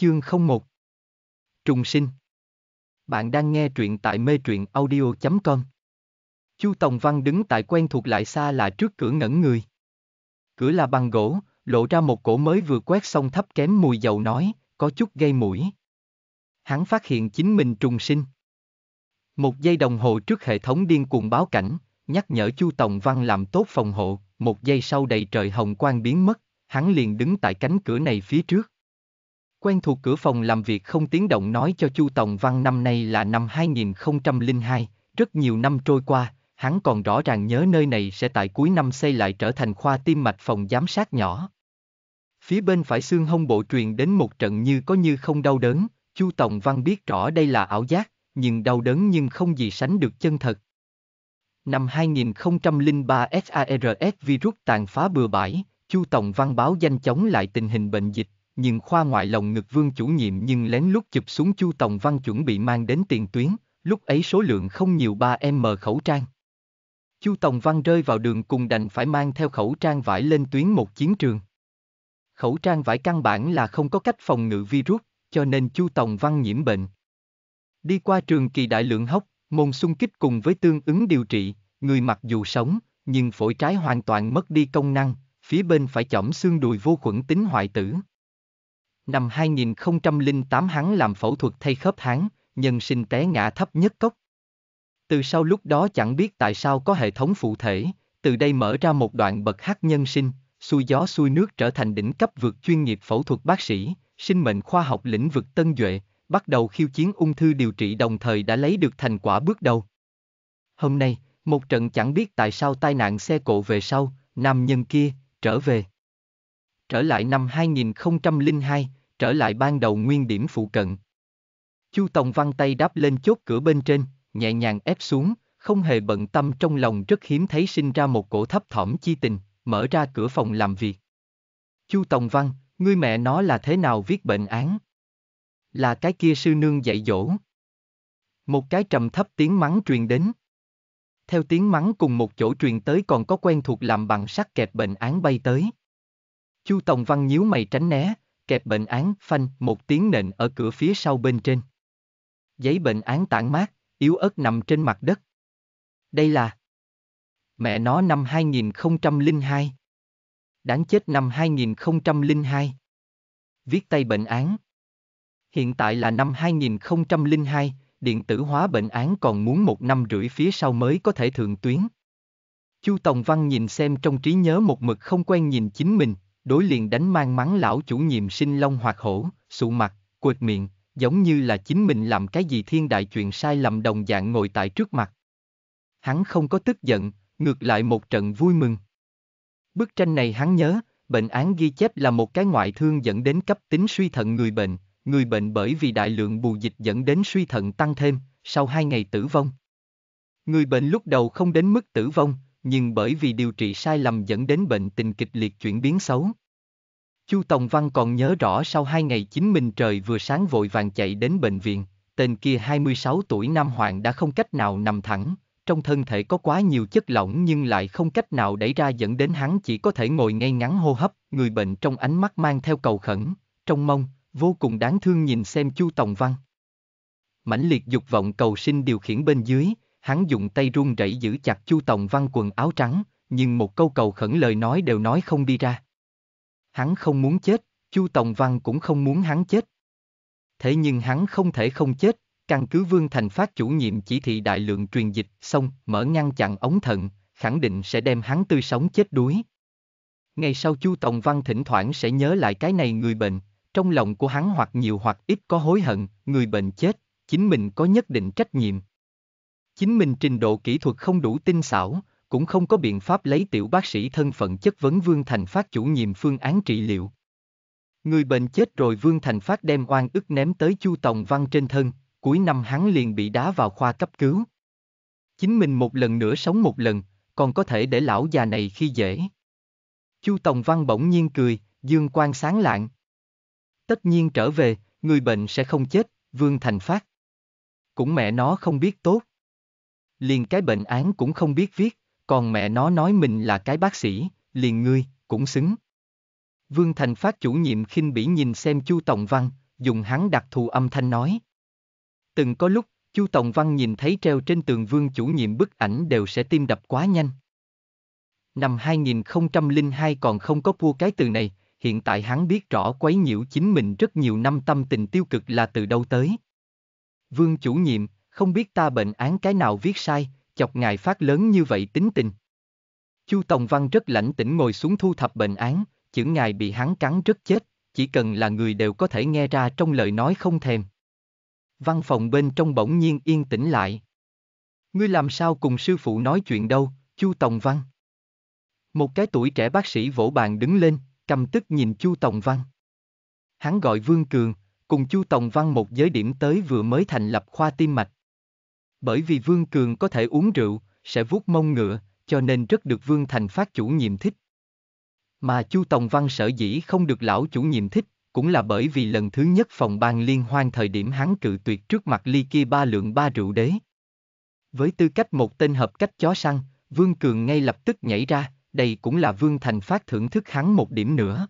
Chương 01 Trùng sinh Bạn đang nghe truyện tại mê truyện audio.com Chu Tòng Văn đứng tại quen thuộc lại xa là trước cửa ngẩn người. Cửa là bằng gỗ, lộ ra một cổ mới vừa quét xong thấp kém mùi dầu nói, có chút gây mũi. Hắn phát hiện chính mình trùng sinh. Một giây đồng hồ trước hệ thống điên cuồng báo cảnh, nhắc nhở Chu Tòng Văn làm tốt phòng hộ, một giây sau đầy trời hồng quang biến mất, hắn liền đứng tại cánh cửa này phía trước quen thuộc cửa phòng làm việc không tiếng động nói cho Chu Tòng Văn năm nay là năm 2002, rất nhiều năm trôi qua, hắn còn rõ ràng nhớ nơi này sẽ tại cuối năm xây lại trở thành khoa tim mạch phòng giám sát nhỏ. Phía bên phải xương hông bộ truyền đến một trận như có như không đau đớn, Chu Tòng Văn biết rõ đây là ảo giác, nhưng đau đớn nhưng không gì sánh được chân thật. Năm 2003 SARS virus tàn phá bừa bãi, Chu Tòng Văn báo danh chống lại tình hình bệnh dịch nhưng khoa ngoại lồng ngực vương chủ nhiệm nhưng lén lút chụp xuống Chu Tòng Văn chuẩn bị mang đến tiền tuyến, lúc ấy số lượng không nhiều 3M khẩu trang. Chu Tòng Văn rơi vào đường cùng đành phải mang theo khẩu trang vải lên tuyến một chiến trường. Khẩu trang vải căn bản là không có cách phòng ngự virus, cho nên Chu Tòng Văn nhiễm bệnh. Đi qua trường kỳ đại lượng hốc, môn xung kích cùng với tương ứng điều trị, người mặc dù sống, nhưng phổi trái hoàn toàn mất đi công năng, phía bên phải chỏm xương đùi vô khuẩn tính hoại tử. Năm 2008 hắn làm phẫu thuật thay khớp háng, nhân sinh té ngã thấp nhất cốc. Từ sau lúc đó chẳng biết tại sao có hệ thống phụ thể, từ đây mở ra một đoạn bậc hát nhân sinh, xuôi gió xuôi nước trở thành đỉnh cấp vượt chuyên nghiệp phẫu thuật bác sĩ, sinh mệnh khoa học lĩnh vực tân duệ, bắt đầu khiêu chiến ung thư điều trị đồng thời đã lấy được thành quả bước đầu. Hôm nay, một trận chẳng biết tại sao tai nạn xe cộ về sau, nam nhân kia, trở về. Trở lại năm 2002, trở lại ban đầu nguyên điểm phụ cận. Chu Tòng văn tay đáp lên chốt cửa bên trên, nhẹ nhàng ép xuống, không hề bận tâm trong lòng rất hiếm thấy sinh ra một cổ thấp thỏm chi tình, mở ra cửa phòng làm việc. Chu Tòng văn, ngươi mẹ nó là thế nào viết bệnh án? Là cái kia sư nương dạy dỗ. Một cái trầm thấp tiếng mắng truyền đến. Theo tiếng mắng cùng một chỗ truyền tới còn có quen thuộc làm bằng sắt kẹp bệnh án bay tới. Chu Tòng Văn nhíu mày tránh né, kẹp bệnh án, phanh, một tiếng nện ở cửa phía sau bên trên. Giấy bệnh án tản mát, yếu ớt nằm trên mặt đất. Đây là Mẹ nó năm 2002. Đáng chết năm 2002. Viết tay bệnh án. Hiện tại là năm 2002, điện tử hóa bệnh án còn muốn một năm rưỡi phía sau mới có thể thượng tuyến. Chu Tòng Văn nhìn xem trong trí nhớ một mực không quen nhìn chính mình, đối liền đánh mang mắng lão chủ nhiệm sinh long hoặc hổ, sụ mặt, quệt miệng, giống như là chính mình làm cái gì thiên đại chuyện sai lầm đồng dạng ngồi tại trước mặt. Hắn không có tức giận, ngược lại một trận vui mừng. Bức tranh này hắn nhớ, bệnh án ghi chép là một cái ngoại thương dẫn đến cấp tính suy thận người bệnh, người bệnh bởi vì đại lượng bù dịch dẫn đến suy thận tăng thêm, sau hai ngày tử vong. Người bệnh lúc đầu không đến mức tử vong, nhưng bởi vì điều trị sai lầm dẫn đến bệnh tình kịch liệt chuyển biến xấu. Chu Tòng Văn còn nhớ rõ sau hai ngày chính mình trời vừa sáng vội vàng chạy đến bệnh viện, tên kia 26 tuổi Nam Hoàng đã không cách nào nằm thẳng, trong thân thể có quá nhiều chất lỏng nhưng lại không cách nào đẩy ra dẫn đến hắn chỉ có thể ngồi ngay ngắn hô hấp, người bệnh trong ánh mắt mang theo cầu khẩn, trong mông, vô cùng đáng thương nhìn xem Chu Tòng Văn. Mãnh liệt dục vọng cầu sinh điều khiển bên dưới, hắn dùng tay run rẩy giữ chặt Chu Tòng Văn quần áo trắng, nhưng một câu cầu khẩn lời nói đều nói không đi ra. Hắn không muốn chết, Chu Tòng Văn cũng không muốn hắn chết. Thế nhưng hắn không thể không chết, căn cứ Vương Thành phát chủ nhiệm chỉ thị đại lượng truyền dịch xong, mở ngăn chặn ống thận, khẳng định sẽ đem hắn tươi sống chết đuối. Ngày sau Chu Tòng Văn thỉnh thoảng sẽ nhớ lại cái này người bệnh, trong lòng của hắn hoặc nhiều hoặc ít có hối hận, người bệnh chết, chính mình có nhất định trách nhiệm. Chính mình trình độ kỹ thuật không đủ tinh xảo, cũng không có biện pháp lấy tiểu bác sĩ thân phận chất vấn Vương Thành Phát chủ nhiệm phương án trị liệu. Người bệnh chết rồi Vương Thành Phát đem oan ức ném tới Chu Tòng Văn trên thân, cuối năm hắn liền bị đá vào khoa cấp cứu. Chính mình một lần nữa sống một lần, còn có thể để lão già này khi dễ. Chu Tòng Văn bỗng nhiên cười, dương quan sáng lạng. Tất nhiên trở về, người bệnh sẽ không chết, Vương Thành Phát. Cũng mẹ nó không biết tốt liền cái bệnh án cũng không biết viết, còn mẹ nó nói mình là cái bác sĩ, liền ngươi, cũng xứng. Vương Thành Phát chủ nhiệm khinh bỉ nhìn xem Chu Tổng Văn, dùng hắn đặc thù âm thanh nói. Từng có lúc, Chu Tổng Văn nhìn thấy treo trên tường Vương chủ nhiệm bức ảnh đều sẽ tim đập quá nhanh. Năm 2002 còn không có vua cái từ này, hiện tại hắn biết rõ quấy nhiễu chính mình rất nhiều năm tâm tình tiêu cực là từ đâu tới. Vương chủ nhiệm, không biết ta bệnh án cái nào viết sai, chọc ngài phát lớn như vậy tính tình. Chu Tòng Văn rất lãnh tĩnh ngồi xuống thu thập bệnh án, chữ ngài bị hắn cắn rất chết, chỉ cần là người đều có thể nghe ra trong lời nói không thèm. Văn phòng bên trong bỗng nhiên yên tĩnh lại. Ngươi làm sao cùng sư phụ nói chuyện đâu, Chu Tòng Văn. Một cái tuổi trẻ bác sĩ vỗ bàn đứng lên, cầm tức nhìn Chu Tòng Văn. Hắn gọi Vương Cường, cùng Chu Tòng Văn một giới điểm tới vừa mới thành lập khoa tim mạch, bởi vì Vương Cường có thể uống rượu, sẽ vuốt mông ngựa, cho nên rất được Vương Thành phát chủ nhiệm thích. Mà Chu Tòng Văn sở dĩ không được lão chủ nhiệm thích, cũng là bởi vì lần thứ nhất phòng ban liên hoan thời điểm hắn cự tuyệt trước mặt ly kia ba lượng ba rượu đế. Với tư cách một tên hợp cách chó săn, Vương Cường ngay lập tức nhảy ra, đây cũng là Vương Thành phát thưởng thức hắn một điểm nữa.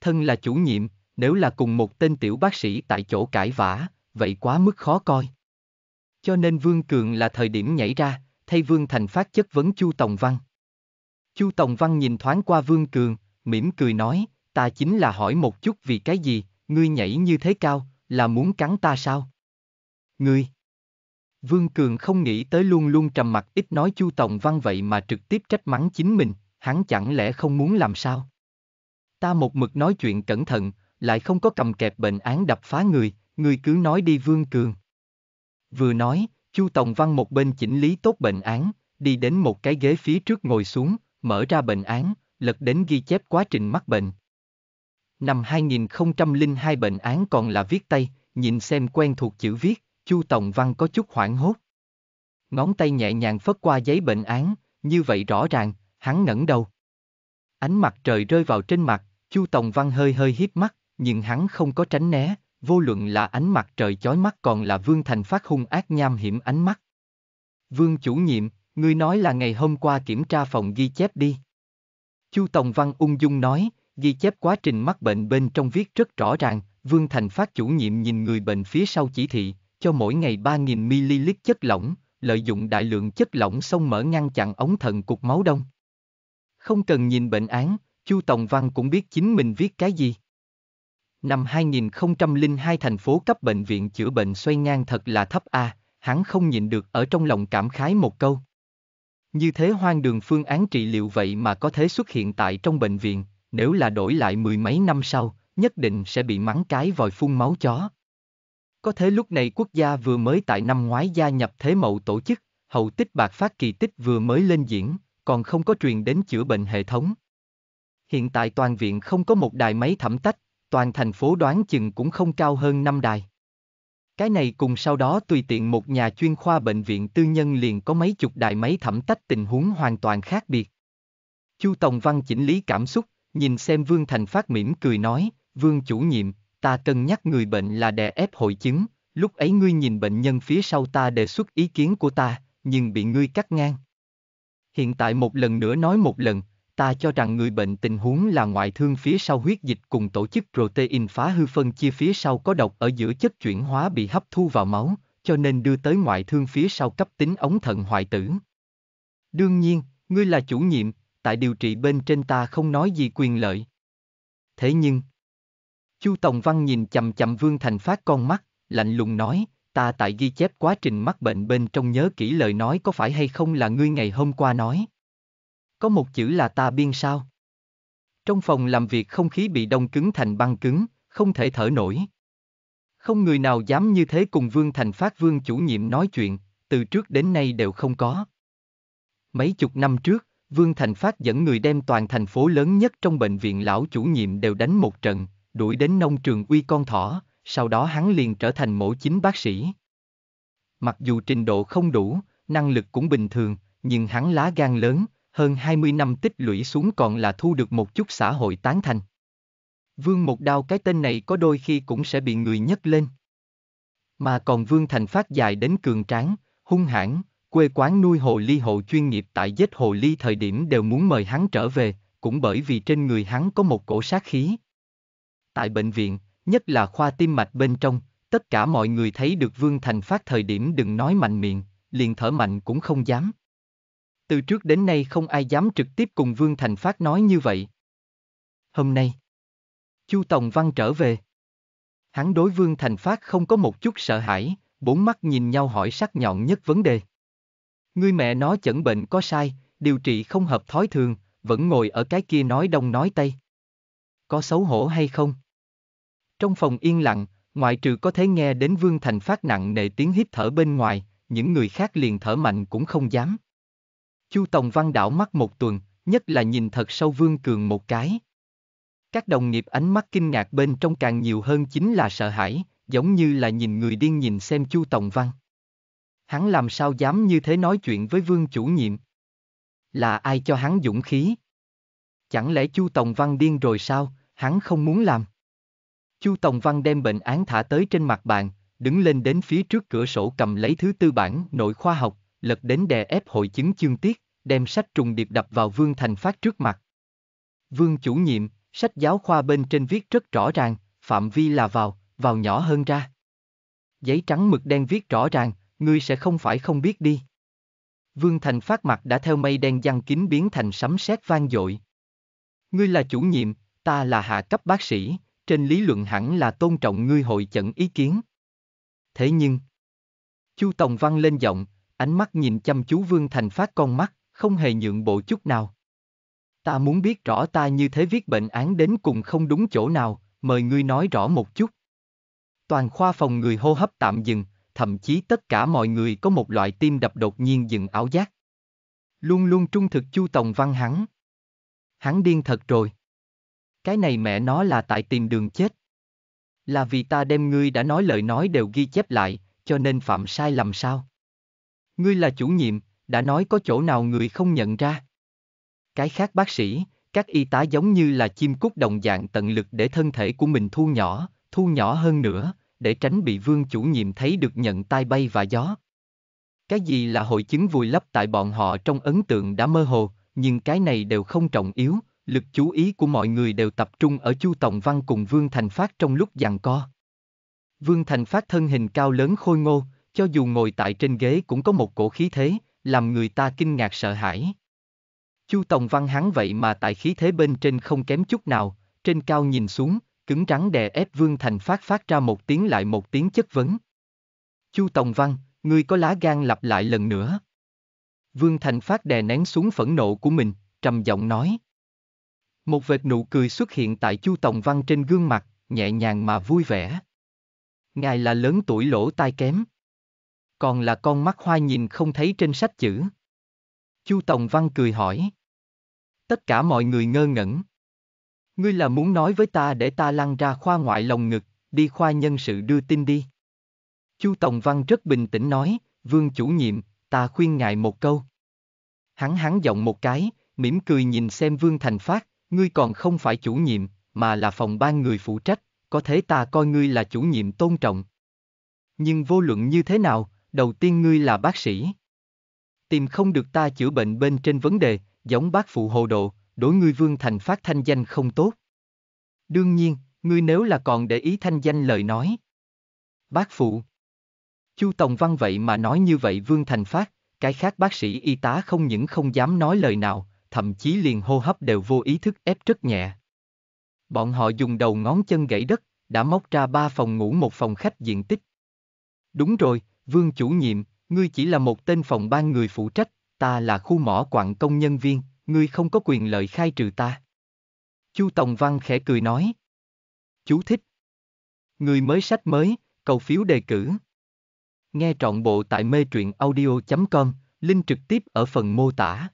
Thân là chủ nhiệm, nếu là cùng một tên tiểu bác sĩ tại chỗ cãi vã, vậy quá mức khó coi. Cho nên Vương Cường là thời điểm nhảy ra, thay Vương Thành phát chất vấn Chu Tòng Văn. Chu Tòng Văn nhìn thoáng qua Vương Cường, mỉm cười nói, ta chính là hỏi một chút vì cái gì, ngươi nhảy như thế cao, là muốn cắn ta sao? Ngươi! Vương Cường không nghĩ tới luôn luôn trầm mặt ít nói Chu Tòng Văn vậy mà trực tiếp trách mắng chính mình, hắn chẳng lẽ không muốn làm sao? Ta một mực nói chuyện cẩn thận, lại không có cầm kẹp bệnh án đập phá người, người cứ nói đi Vương Cường. Vừa nói, Chu tổng Văn một bên chỉnh lý tốt bệnh án, đi đến một cái ghế phía trước ngồi xuống, mở ra bệnh án, lật đến ghi chép quá trình mắc bệnh. Năm 2002 bệnh án còn là viết tay, nhìn xem quen thuộc chữ viết, Chu tổng Văn có chút hoảng hốt. Ngón tay nhẹ nhàng phất qua giấy bệnh án, như vậy rõ ràng, hắn ngẩng đầu. Ánh mặt trời rơi vào trên mặt, Chu tổng Văn hơi hơi hiếp mắt, nhưng hắn không có tránh né, vô luận là ánh mặt trời chói mắt còn là Vương Thành phát hung ác nham hiểm ánh mắt. Vương chủ nhiệm, ngươi nói là ngày hôm qua kiểm tra phòng ghi chép đi. Chu Tòng Văn ung dung nói, ghi chép quá trình mắc bệnh bên trong viết rất rõ ràng, Vương Thành phát chủ nhiệm nhìn người bệnh phía sau chỉ thị, cho mỗi ngày 3.000ml chất lỏng, lợi dụng đại lượng chất lỏng xong mở ngăn chặn ống thận cục máu đông. Không cần nhìn bệnh án, Chu Tòng Văn cũng biết chính mình viết cái gì. Năm 2002 thành phố cấp bệnh viện chữa bệnh xoay ngang thật là thấp a, à, hắn không nhịn được ở trong lòng cảm khái một câu. Như thế hoang đường phương án trị liệu vậy mà có thể xuất hiện tại trong bệnh viện, nếu là đổi lại mười mấy năm sau, nhất định sẽ bị mắng cái vòi phun máu chó. Có thể lúc này quốc gia vừa mới tại năm ngoái gia nhập Thế Mậu tổ chức, hậu tích bạc phát kỳ tích vừa mới lên diễn, còn không có truyền đến chữa bệnh hệ thống. Hiện tại toàn viện không có một đài máy thẩm tách, toàn thành phố đoán chừng cũng không cao hơn năm đài. Cái này cùng sau đó tùy tiện một nhà chuyên khoa bệnh viện tư nhân liền có mấy chục đài máy thẩm tách tình huống hoàn toàn khác biệt. Chu Tòng Văn chỉnh lý cảm xúc, nhìn xem Vương Thành phát mỉm cười nói, Vương chủ nhiệm, ta cân nhắc người bệnh là đè ép hội chứng, lúc ấy ngươi nhìn bệnh nhân phía sau ta đề xuất ý kiến của ta, nhưng bị ngươi cắt ngang. Hiện tại một lần nữa nói một lần, ta cho rằng người bệnh tình huống là ngoại thương phía sau huyết dịch cùng tổ chức protein phá hư phân chia phía sau có độc ở giữa chất chuyển hóa bị hấp thu vào máu, cho nên đưa tới ngoại thương phía sau cấp tính ống thận hoại tử. Đương nhiên, ngươi là chủ nhiệm, tại điều trị bên trên ta không nói gì quyền lợi. Thế nhưng, Chu Tòng Văn nhìn chầm chầm Vương Thành phát con mắt, lạnh lùng nói, ta tại ghi chép quá trình mắc bệnh bên trong nhớ kỹ lời nói có phải hay không là ngươi ngày hôm qua nói. Có một chữ là ta biên sao? Trong phòng làm việc không khí bị đông cứng thành băng cứng, không thể thở nổi. Không người nào dám như thế cùng Vương Thành Phát Vương chủ nhiệm nói chuyện, từ trước đến nay đều không có. Mấy chục năm trước, Vương Thành Phát dẫn người đem toàn thành phố lớn nhất trong bệnh viện lão chủ nhiệm đều đánh một trận, đuổi đến nông trường uy con thỏ, sau đó hắn liền trở thành mổ chính bác sĩ. Mặc dù trình độ không đủ, năng lực cũng bình thường, nhưng hắn lá gan lớn, hơn 20 năm tích lũy xuống còn là thu được một chút xã hội tán thành. Vương một đao cái tên này có đôi khi cũng sẽ bị người nhấc lên. Mà còn Vương Thành phát dài đến cường tráng, hung hãn, quê quán nuôi hồ ly hộ chuyên nghiệp tại giết hồ ly thời điểm đều muốn mời hắn trở về, cũng bởi vì trên người hắn có một cổ sát khí. Tại bệnh viện, nhất là khoa tim mạch bên trong, tất cả mọi người thấy được Vương Thành phát thời điểm đừng nói mạnh miệng, liền thở mạnh cũng không dám. Từ trước đến nay không ai dám trực tiếp cùng Vương Thành Phát nói như vậy. Hôm nay, Chu Tòng Văn trở về. Hắn đối Vương Thành Phát không có một chút sợ hãi, bốn mắt nhìn nhau hỏi sắc nhọn nhất vấn đề. Ngươi mẹ nó chẩn bệnh có sai, điều trị không hợp thói thường, vẫn ngồi ở cái kia nói đông nói tây. Có xấu hổ hay không? Trong phòng yên lặng, ngoại trừ có thể nghe đến Vương Thành Phát nặng nề tiếng hít thở bên ngoài, những người khác liền thở mạnh cũng không dám. Chu Tòng Văn đảo mắt một tuần, nhất là nhìn thật sâu Vương Cường một cái. Các đồng nghiệp ánh mắt kinh ngạc bên trong càng nhiều hơn chính là sợ hãi, giống như là nhìn người điên nhìn xem Chu Tòng Văn. Hắn làm sao dám như thế nói chuyện với Vương chủ nhiệm? Là ai cho hắn dũng khí? Chẳng lẽ Chu Tòng Văn điên rồi sao, hắn không muốn làm? Chu Tòng Văn đem bệnh án thả tới trên mặt bàn, đứng lên đến phía trước cửa sổ cầm lấy thứ tư bản nội khoa học, lật đến đè ép hội chứng chương tiết, đem sách trùng điệp đập vào Vương Thành Phát trước mặt. Vương chủ nhiệm, sách giáo khoa bên trên viết rất rõ ràng, phạm vi là vào, vào nhỏ hơn ra. Giấy trắng mực đen viết rõ ràng, ngươi sẽ không phải không biết đi. Vương Thành phát mặt đã theo mây đen giăng kín biến thành sấm sét vang dội. Ngươi là chủ nhiệm, ta là hạ cấp bác sĩ, trên lý luận hẳn là tôn trọng ngươi hội chẩn ý kiến. Thế nhưng, Chu Tòng Văn lên giọng, ánh mắt nhìn chăm chú Vương Thành phát con mắt, không hề nhượng bộ chút nào. Ta muốn biết rõ ta như thế viết bệnh án đến cùng không đúng chỗ nào, mời ngươi nói rõ một chút. Toàn khoa phòng người hô hấp tạm dừng, thậm chí tất cả mọi người có một loại tim đập đột nhiên dừng ảo giác. Luôn luôn trung thực Chu Tòng Văn hắn. Hắn điên thật rồi. Cái này mẹ nó là tại tìm đường chết. Là vì ta đem ngươi đã nói lời nói đều ghi chép lại, cho nên phạm sai lầm sao? Ngươi là chủ nhiệm, đã nói có chỗ nào người không nhận ra. Cái khác bác sĩ, các y tá giống như là chim cút đồng dạng tận lực để thân thể của mình thu nhỏ, thu nhỏ hơn nữa, để tránh bị vương chủ nhiệm thấy được nhận tai bay và gió. Cái gì là hội chứng vùi lấp tại bọn họ trong ấn tượng đã mơ hồ, nhưng cái này đều không trọng yếu, lực chú ý của mọi người đều tập trung ở Chu Tổng Văn cùng Vương Thành Phát trong lúc giằng co. Vương Thành Phát thân hình cao lớn khôi ngô, cho dù ngồi tại trên ghế cũng có một cổ khí thế, làm người ta kinh ngạc sợ hãi. Chu Tòng Văn hắn vậy mà tại khí thế bên trên không kém chút nào, trên cao nhìn xuống, cứng rắn đè ép Vương Thành phát phát ra một tiếng lại một tiếng chất vấn. Chu Tòng Văn, ngươi có lá gan lặp lại lần nữa. Vương Thành phát đè nén xuống phẫn nộ của mình, trầm giọng nói. Một vệt nụ cười xuất hiện tại Chu Tòng Văn trên gương mặt, nhẹ nhàng mà vui vẻ. Ngài là lớn tuổi lỗ tai kém còn là con mắt hoa nhìn không thấy trên sách chữ. Chu Tòng Văn cười hỏi. Tất cả mọi người ngơ ngẩn. Ngươi là muốn nói với ta để ta lăn ra khoa ngoại lồng ngực, đi khoa nhân sự đưa tin đi. Chu Tòng Văn rất bình tĩnh nói, vương chủ nhiệm, ta khuyên ngài một câu. Hắn hắn giọng một cái, mỉm cười nhìn xem vương thành phát, ngươi còn không phải chủ nhiệm, mà là phòng ban người phụ trách, có thể ta coi ngươi là chủ nhiệm tôn trọng. Nhưng vô luận như thế nào, đầu tiên ngươi là bác sĩ. Tìm không được ta chữa bệnh bên trên vấn đề, giống bác phụ hồ độ, đối ngươi Vương Thành phát thanh danh không tốt. Đương nhiên, ngươi nếu là còn để ý thanh danh lời nói. Bác phụ. Chu tổng Văn vậy mà nói như vậy Vương Thành phát, cái khác bác sĩ y tá không những không dám nói lời nào, thậm chí liền hô hấp đều vô ý thức ép rất nhẹ. Bọn họ dùng đầu ngón chân gãy đất, đã móc ra ba phòng ngủ một phòng khách diện tích. Đúng rồi, Vương chủ nhiệm, ngươi chỉ là một tên phòng ban người phụ trách, ta là khu mỏ quặng công nhân viên, ngươi không có quyền lợi khai trừ ta. Chu Tòng Văn khẽ cười nói. Chú thích. Người mới sách mới, cầu phiếu đề cử. Nghe trọn bộ tại mê truyện audio.com, link trực tiếp ở phần mô tả.